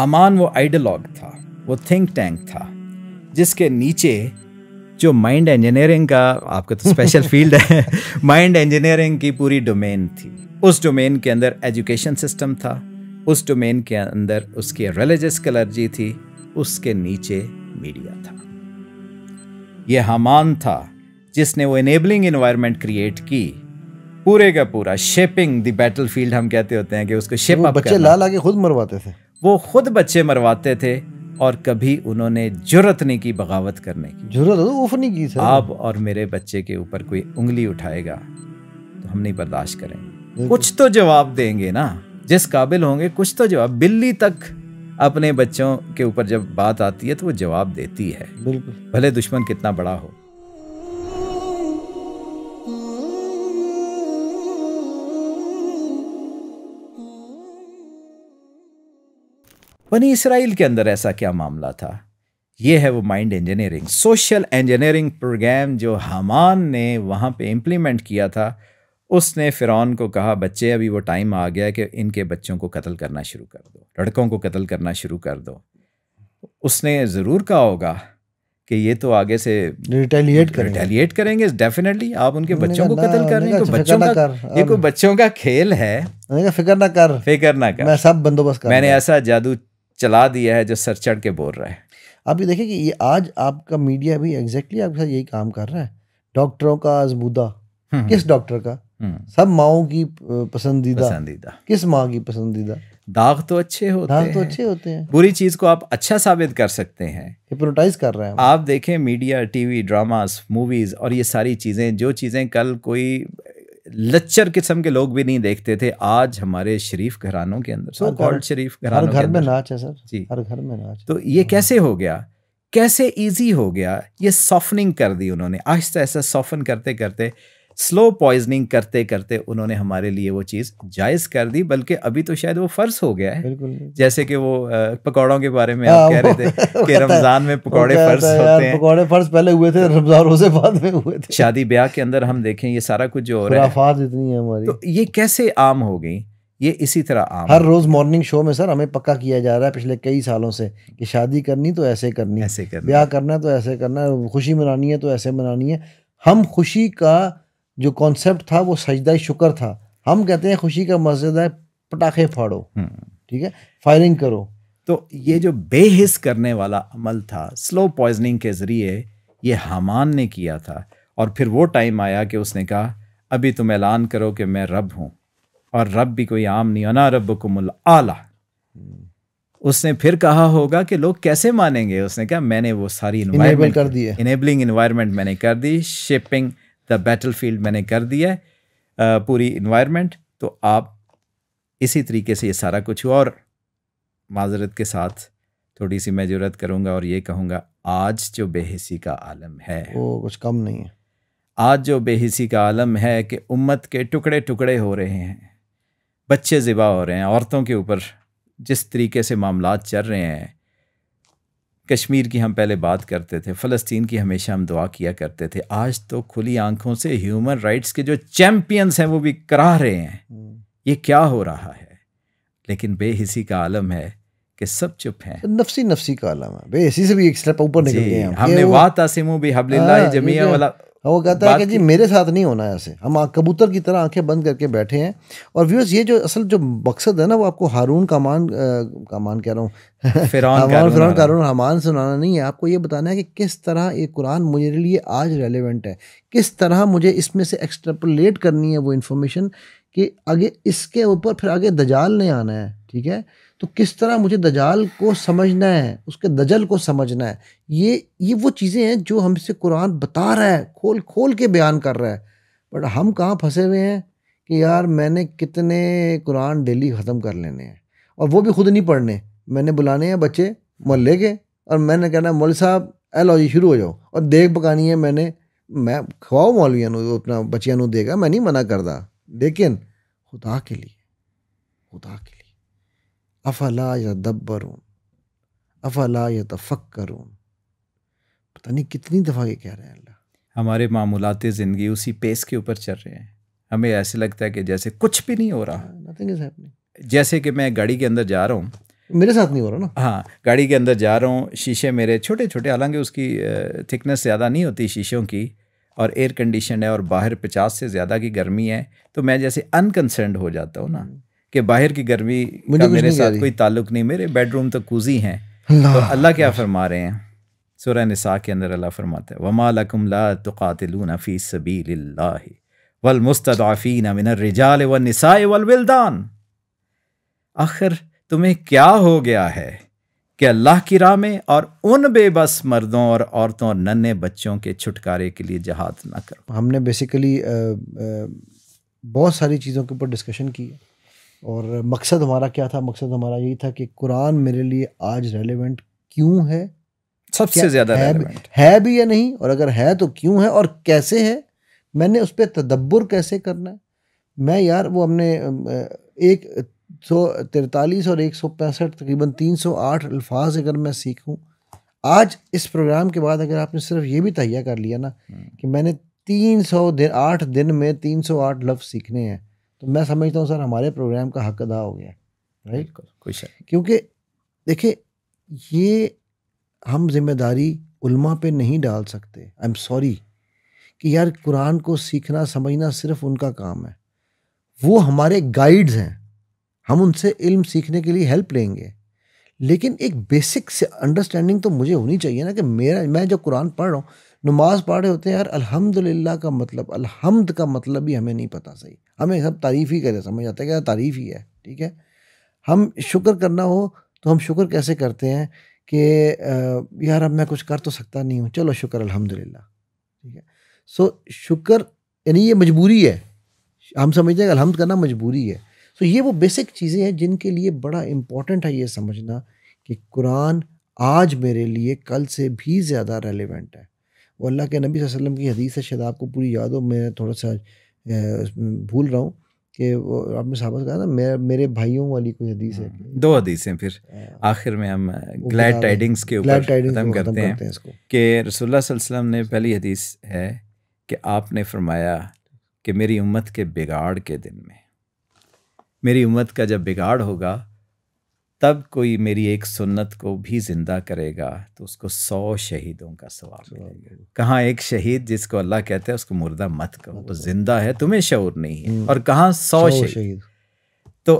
अमान वो आइडलॉग था वो थिंक टैंक था जिसके नीचे जो माइंड इंजीनियरिंग का आपका तो स्पेशल फील्ड है माइंड इंजीनियरिंग की पूरी डोमेन थी उस डोमेन के अंदर एजुकेशन सिस्टम था उस डोमेन के अंदर उसकी रिलीजियस कलर्जी थी उसके नीचे मीडिया था यह हमान था जिसने वो इनेबलिंग इन्वायरमेंट क्रिएट की पूरे का पूरा शेपिंग द बैटल फील्ड हम कहते होते हैं कि उसको शेप बच्चे लाल आके खुद मरवाते थे वो खुद बच्चे मरवाते थे और कभी उन्होंने जरूरत नहीं की बगावत करने की जरूरत तो नहीं की सर आप और मेरे बच्चे के ऊपर कोई उंगली उठाएगा तो हम नहीं बर्दाश्त करेंगे कुछ तो जवाब देंगे ना जिस काबिल होंगे कुछ तो जवाब बिल्ली तक अपने बच्चों के ऊपर जब बात आती है तो वो जवाब देती है बिल्कुल भले दुश्मन कितना बड़ा हो बनी इसराइल के अंदर ऐसा क्या मामला था ये है वो mind engineering social engineering program जो हमान ने वहाँ पे इम्प्लीमेंट किया था उसने फ़िरौन को कहा बच्चे अभी वो टाइम आ गया कि इनके बच्चों को कत्ल करना शुरू कर दो लड़कों को कत्ल करना शुरू कर दो उसने ज़रूर कहा होगा कि ये तो आगे से रिटेलिएट करेंगे रिटेलिएट करेंगे डेफिनेटली आप उनके बच्चों को कत्ल कर रहे हैं तो बच्चों का ये कोई बच्चों का खेल है फिक्र ना कर फिक्र ना कर मैं सब बंदोबस्त कर मैंने ऐसा जादू चला दिया है जो सर चढ़ के बोल रहा है आप ये देखें कि ये आज आपका मीडिया भी एग्जैक्टली आपके साथ यही काम कर रहा है डॉक्टरों का आजमूदा हम्म। किस डॉक्टर का हम्म। सब माओ की पसंदीदा पसंदीदा किस माँ की पसंदीदा दाग तो अच्छे होते दाग तो हैं। तो अच्छे होते हैं बुरी चीज को आप अच्छा साबित कर सकते हैं हिप्नोटाइज कर रहे हैं आप देखें मीडिया टीवी ड्रामास मूवीज और ये सारी चीजें जो चीजें कल कोई लच्चर किस्म के लोग भी नहीं देखते थे आज हमारे शरीफ घरानों के अंदर सो कॉल्ड शरीफ घरानों हर घर में नाच है सर जी हर घर में नाच तो ये कैसे हो गया कैसे इजी हो गया ये सॉफ्टनिंग कर दी उन्होंने आहिस्ता आहिस्ता सॉफ्टन करते करते स्लो पॉइजनिंग करते करते उन्होंने हमारे लिए वो चीज़ जायज़ कर दी बल्कि अभी तो शायद वो फ़र्ज हो गया है जैसे कि वो पकौड़ों के बारे में हाँ, आप कह रहे थे कि रमज़ान में पकौड़े फ़र्ज होते हैं पकौड़े फ़र्ज पहले हुए थे रमज़ान रोजे बाद में हुए थे शादी ब्याह के अंदर हम देखें ये सारा कुछ जो हो रहा है इतनी है हमारी तो ये कैसे आम हो गई ये इसी तरह आम हर रोज़ मॉर्निंग शो में सर हमें पक्का किया जा रहा है पिछले कई सालों से कि शादी करनी तो ऐसे करनी ऐसे करनी ब्याह करना तो ऐसे करना है खुशी मनानी है तो ऐसे मनानी है हम खुशी का जो कॉन्सेप्ट था वो सजदा शुक्र था हम कहते हैं खुशी का मस्जिद है पटाखे फाड़ो हम्म। ठीक है फायरिंग करो तो ये जो बेहिस करने वाला अमल था स्लो पॉइजनिंग के ज़रिए ये हमान ने किया था और फिर वो टाइम आया कि उसने कहा अभी तुम ऐलान करो कि मैं रब हूँ और रब भी कोई आम नहीं होना रब को आला उसने फिर कहा होगा कि लोग कैसे मानेंगे उसने कहा मैंने वो सारी इनेबल कर दी इनेबलिंग इन्वायरमेंट मैंने कर दी शिपिंग द बैटल फील्ड मैंने कर दिया है पूरी इन्वायरमेंट तो आप इसी तरीके से ये सारा कुछ हुआ और माजरत के साथ थोड़ी सी मैं जरूरत करूँगा और ये कहूँगा आज जो बेहसी का आलम है वो कुछ कम नहीं है आज जो बेहसी का आलम है कि उम्मत के टुकड़े टुकड़े हो रहे हैं बच्चे ज़िबा हो रहे हैं औरतों के ऊपर जिस तरीके से मामला चल रहे हैं कश्मीर की हम पहले बात करते थे फ़लस्तीन की हमेशा हम दुआ किया करते थे आज तो खुली आंखों से ह्यूमन राइट्स के जो चैम्पियंस हैं वो भी कराह रहे हैं हम्म। ये क्या हो रहा है लेकिन बेहिसी का आलम है कि सब चुप हैं नफसी नफसी का आलम है बेहिसी से भी एक स्टेप ऊपर निकल गए हमने वाह तासिमो भी हबलिल्लाह हाँ, जमीया वाला और वो कहता है कि जी मेरे साथ नहीं होना है ऐसे हम कबूतर की तरह आंखें बंद करके बैठे हैं और व्यूअर्स ये जो असल जो मकसद है ना वो आपको हारून कामान कामान कह रहा हूँ हमान फिरौन कारून हमान सुनाना नहीं है आपको ये बताना है कि किस तरह ये कुरान मुझे लिए आज रेलिवेंट है किस तरह मुझे इसमें से एक्सट्रपलेट करनी है वो इन्फॉर्मेशन कि आगे इसके ऊपर फिर आगे दजाल नहीं आना है ठीक है तो किस तरह मुझे दजाल को समझना है उसके दजल को समझना है ये ये वो चीज़ें हैं जो हमसे कुरान बता रहा है खोल खोल के बयान कर रहा है बट हम कहाँ फंसे हुए हैं कि यार मैंने कितने कुरान डेली ख़त्म कर लेने हैं और वो भी खुद नहीं पढ़ने मैंने बुलाने हैं बच्चे मोहल्ले के और मैंने कहना मौल साहब ऐ लो जी शुरू हो जाओ और देख पकानी है मैंने मैं खवाओ मौलविया अपना बच्चिया देगा मैं नहीं मना करता लेकिन खुदा के लिए खुदा के लिए अफला या दब्बरून अफला या तफक्करून पता नहीं कितनी दफ़ा ये कह रहे हैं अल्लाह हमारे मामूलाते ज़िंदगी उसी पेस के ऊपर चल रहे हैं हमें ऐसे लगता है कि जैसे कुछ भी नहीं हो रहा जैसे कि मैं गाड़ी के अंदर जा रहा हूँ मेरे साथ नहीं हो रहा ना हाँ गाड़ी के अंदर जा रहा हूँ शीशे मेरे छोटे छोटे हालांकि उसकी थिकनेस ज़्यादा नहीं होती शीशों की और एयर कंडीशन है और बाहर पचास से ज़्यादा की गर्मी है तो मैं जैसे अनकंसर्न हो जाता हूँ ना hmm. कि बाहर की गर्मी का मेरे साथ कोई ताल्लुक नहीं मेरे बेडरूम तो कूजी हैं तो अल्लाह क्या फरमा रहे हैं सुरह निसा के अंदर अल्लाह फरमाता है वमा लकुम ला तुकातिलून फी सबीलिल्लाह वल मुस्तदाफीन रिजाल व निसाए वल विल्दान आखिर तुम्हें क्या हो गया है कि अल्लाह की राह में और उन बेबस मर्दों और औरतों और नन्हे बच्चों के छुटकारे के लिए जहाद ना करो हमने बेसिकली बहुत सारी चीज़ों के ऊपर डिस्कशन की है और मकसद हमारा क्या था मकसद हमारा यही था कि कुरान मेरे लिए आज रेलिवेंट क्यों है सबसे ज़्यादा है, है भी या नहीं और अगर है तो क्यों है और कैसे है मैंने उस पर तदब्बर कैसे करना है मैं यार वो हमने एक सौ तिरतालीस और एक सौ पैंसठ तकरीबन तीन सौ आठ अल्फाज अगर मैं सीखूँ आज इस प्रोग्राम के बाद अगर आपने सिर्फ ये भी तहिया कर लिया ना हम्म। कि मैंने तीन सौ दिन आठ दिन में तीन सौ आठ लफ्ज़ सीखने हैं तो मैं समझता हूँ सर हमारे प्रोग्राम का हक अदा हो गया राइट कोई शक क्योंकि देखिए ये हम जिम्मेदारी उल्मा पे नहीं डाल सकते आई एम सॉरी कि यार कुरान को सीखना समझना सिर्फ उनका काम है वो हमारे गाइड्स हैं हम उनसे इल्म सीखने के लिए हेल्प लेंगे लेकिन एक बेसिक से अंडरस्टैंडिंग तो मुझे होनी चाहिए ना कि मेरा मैं जो कुरान पढ़ रहा हूँ नमाज पढ़ रहे होते हैं यार अल्हम्दुलिल्लाह का मतलब अलहमद का मतलब ही हमें नहीं पता सही हमें सब तारीफ़ ही करें समझ आता है क्या तारीफ़ ही है ठीक है हम शुक्र करना हो तो हम शुक्र कैसे करते हैं कि यार अब मैं कुछ कर तो सकता नहीं हूँ चलो शुक्र अल्हम्दुलिल्लाह ठीक है सो शुक्र यानी ये मजबूरी है हम समझते हैं अलहमद करना मजबूरी है सो ये वो बेसिक चीज़ें हैं जिनके लिए बड़ा इम्पॉर्टेंट है ये समझना कि कुरान आज मेरे लिए कल से भी ज़्यादा रेलिवेंट है वो अल्लाह के नबी वसल्लम की हदीस है शायद आपको पूरी याद हो मैं थोड़ा सा भूल रहा हूँ कि वो आपने साबित कहा ना मेरे मेरे भाइयों वाली कोई हदीस है हम्म, दो हदीसें फिर हाँ। आखिर में हम ग्लैड टाइडिंग्स के ऊपर खत्म करते हैं, हैं कि रसोल्ला वसल्लम ने पहली हदीस है कि आपने फरमाया कि मेरी उम्मत के बिगाड़ के दिन में मेरी उम्मत का जब बिगाड़ होगा तब कोई मेरी एक सुन्नत को भी ज़िंदा करेगा तो उसको सौ शहीदों का सवाल कहाँ एक शहीद जिसको अल्लाह कहते हैं उसको मुर्दा मत कहो वो जिंदा है तुम्हें शौर नहीं है हम्म। और कहाँ सौ शहीद तो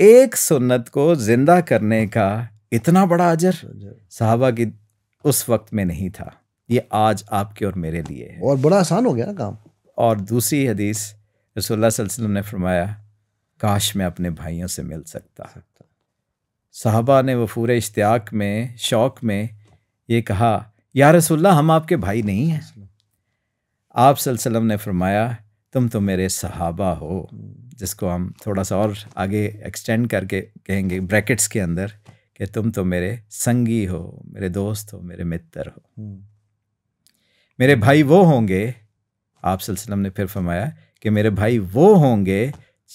एक सुन्नत को ज़िंदा करने का इतना बड़ा अजर साहबा की उस वक्त में नहीं था ये आज आपके और मेरे लिए है और बड़ा आसान हो गया ना काम और दूसरी हदीस रसोल्ला ने फरमाया काश मैं अपने भाइयों से मिल सकता साहबा ने वफूर इश्तियाक में शौक में ये कहा या रसुल्ला हम आपके भाई नहीं हैं आप सल्लम ने फरमाया तुम तो मेरे सहाबा हो जिसको हम थोड़ा सा और आगे एक्सटेंड करके कहेंगे ब्रैकेट्स के अंदर कि तुम तो मेरे संगी हो मेरे दोस्त हो मेरे मित्र हो मेरे भाई वो होंगे आप सल्लम ने फिर फरमाया कि मेरे भाई वो होंगे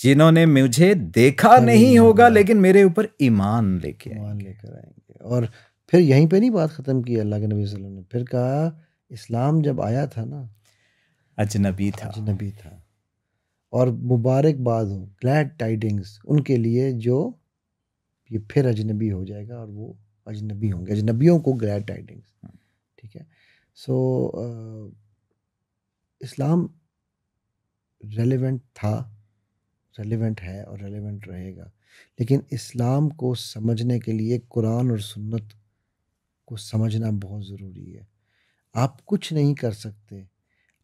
जिन्होंने मुझे देखा हाँ नहीं हाँ होगा हाँ लेकिन मेरे ऊपर ईमान लेके ईमान लेकर आएंगे और फिर यहीं पे नहीं बात ख़त्म की अल्लाह के नबी वसल्लम ने फिर कहा इस्लाम जब आया था ना अजनबी था अजनबी था और मुबारकबाद हो ग्लैड टाइडिंग्स उनके लिए जो ये फिर अजनबी हो जाएगा और वो अजनबी होंगे अजनबियों को ग्लैड टाइडिंग्स ठीक है सो इस्लाम रेलिवेंट था रेलिवेंट है और रेलिवेंट रहेगा लेकिन इस्लाम को समझने के लिए कुरान और सुन्नत को समझना बहुत ज़रूरी है आप कुछ नहीं कर सकते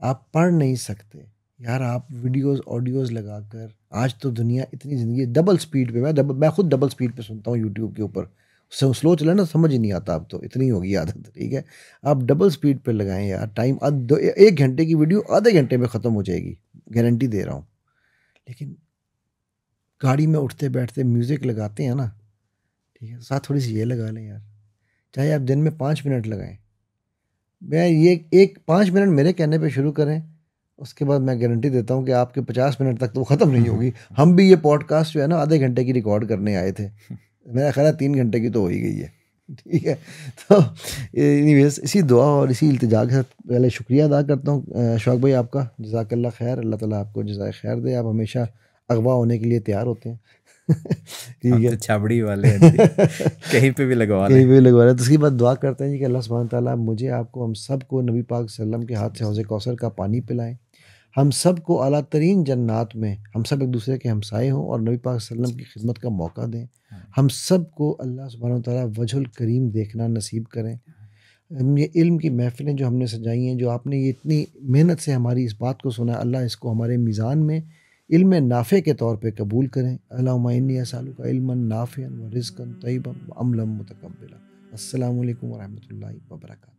आप पढ़ नहीं सकते यार आप वीडियोस ऑडियोस लगाकर आज तो दुनिया इतनी ज़िंदगी डबल स्पीड पे मैं मैं खुद डबल स्पीड पे सुनता हूँ यूट्यूब के ऊपर उससे स्लो चला ना समझ ही नहीं आता अब तो इतनी होगी आदत ठीक है आप डबल स्पीड पे लगाएं यार टाइम एक घंटे की वीडियो आधे घंटे में ख़त्म हो जाएगी गारंटी दे रहा हूँ लेकिन गाड़ी में उठते बैठते म्यूज़िक लगाते हैं ना ठीक है साथ थोड़ी सी ये लगा लें यार चाहे आप दिन में पाँच मिनट लगाएं मैं ये एक पाँच मिनट मेरे कहने पे शुरू करें उसके बाद मैं गारंटी देता हूँ कि आपके पचास मिनट तक तो वो ख़त्म नहीं होगी हम भी ये पॉडकास्ट जो है ना आधे घंटे की रिकॉर्ड करने आए थे मेरा ख्याल है तीन घंटे की तो हो ही गई है ठीक है तो एनीवेज इसी दुआ और इसी इल्तजा के साथ पहले शुक्रिया अदा करता हूँ शौक भाई आपका जजाकल्ला खैर अल्लाह ताला आपको जजाय खैर दे आप हमेशा अगवा होने के लिए तैयार होते हैं ठीक है तो छाबड़ी वाले कहीं पे भी लगवा कहीं पे भी लगवा रहे तो उसके बाद दुआ करते हैं जी कि अल्लाह सुबह ताला मुझे आपको हम सब को नबी पाक सल्लम के हाथ से हौज कौसर का पानी पिलाएं हम सब को अला तरीन जन्नात में हम सब एक दूसरे के हमसाए हों और नबी पाक सल्लम की खिदमत का मौका दें हाँ। हम सब को अल्लाह सुबहान ताली वजुल करीम देखना नसीब करें हाँ। हम ये इल्म की महफ़िलें जो हमने सजाई हैं जो आपने ये इतनी मेहनत से हमारी इस बात को सुना अल्लाह इसको हमारे मीज़ान में इल्म नाफ़े के तौर पे कबूल करें अलामी असालू का इल्म नाफ़ व रिजकन तयबम व अमलम मतकबिला असलकम वरहमल वर्का